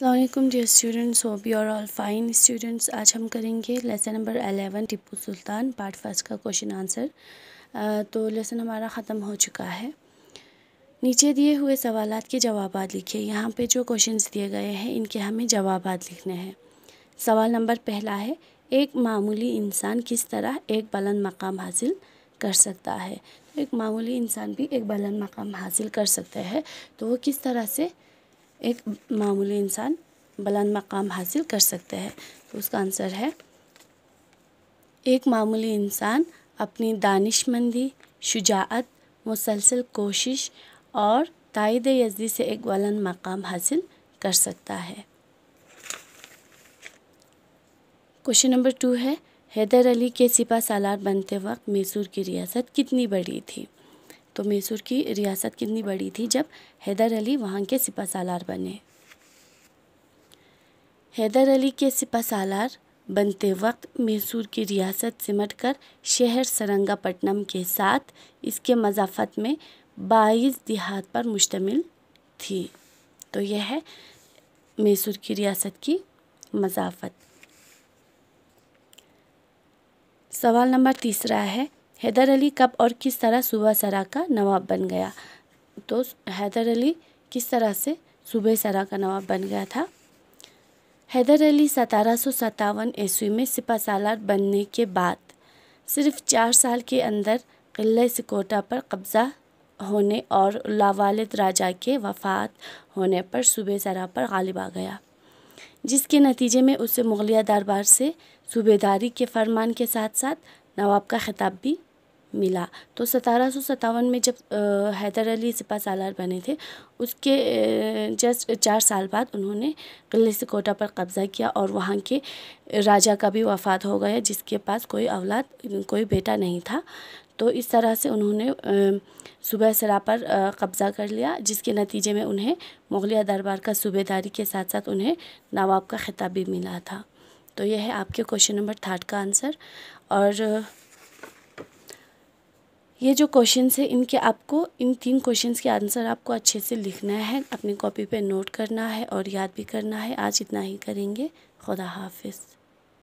अल्लाम dear students how be are all fine students आज हम करेंगे lesson number eleven Tipu Sultan part first का क्वेश्चन आंसर तो लेसन हमारा ख़त्म हो चुका है नीचे दिए हुए सवाल के जवाब लिखिए यहाँ पे जो क्वेश्चंस दिए गए हैं इनके हमें जवाब लिखने हैं सवाल नंबर पहला है एक मामूली इंसान किस तरह एक बुलंद मकाम हासिल कर सकता है एक मामूली इंसान भी एक बुलंद मकाम हासिल कर सकता है तो वो किस तरह से एक मामूली इंसान बुलंद मकाम हासिल कर सकता है तो उसका आंसर है एक मामूली इंसान अपनी दानिशमंदी शुजात मुसलसल कोशिश और तायद यजदी से एक बुलंद मकाम हासिल कर सकता है क्वेश्चन नंबर टू है हैदर अली के सिपा सालार बनते वक्त मैसूर की रियासत कितनी बड़ी थी तो मैसूर की रियासत कितनी बड़ी थी जब हैदर अली वहाँ के सिपा सालार बने हैदर अली के सिपा सालार बनते वक्त मैसूर की रियासत सिमट कर शहर सरंगापट्टनम के साथ इसके मजाफत में बाईस देहात पर मुश्तमिल थी तो यह है मैसूर की रियासत की मजाफत सवाल नंबर तीसरा है हैदर अली कब और किस तरह सुबह सरा का नवाब बन गया तो हैदर अली किस तरह से सूबे सरा का नवाब बन गया था हैदर अली सतारह सौ सत्तावन ईस्वी में सिपा सालार बनने के बाद सिर्फ चार साल के अंदर किले सिकोटा पर कब्ज़ा होने और लावालिद राजा के वफात होने पर सूबे सरा पर गालिब आ गया जिसके नतीजे में उसे मुगलिया दरबार से सूबेदारी के फरमान के साथ साथ नवाब का खिताब भी मिला तो सतारह सौ सतावन में जब हैदर अली सिपा सालार बने थे उसके जस्ट चार साल बाद उन्होंने किले से कोटा पर कब्ज़ा किया और वहाँ के राजा का भी वफात हो गया जिसके पास कोई औलाद कोई बेटा नहीं था तो इस तरह से उन्होंने सुबह सरा पर कब्ज़ा कर लिया जिसके नतीजे में उन्हें मुगलिया दरबार का सूबेदारी के साथ साथ उन्हें नवाब का खिताब भी मिला था तो यह है आपके क्वेश्चन नंबर थर्ड का आंसर और ये जो क्वेश्चन है इनके आपको इन तीन क्वेश्चन के आंसर आपको अच्छे से लिखना है अपनी कॉपी पे नोट करना है और याद भी करना है आज इतना ही करेंगे खुदा हाफिज़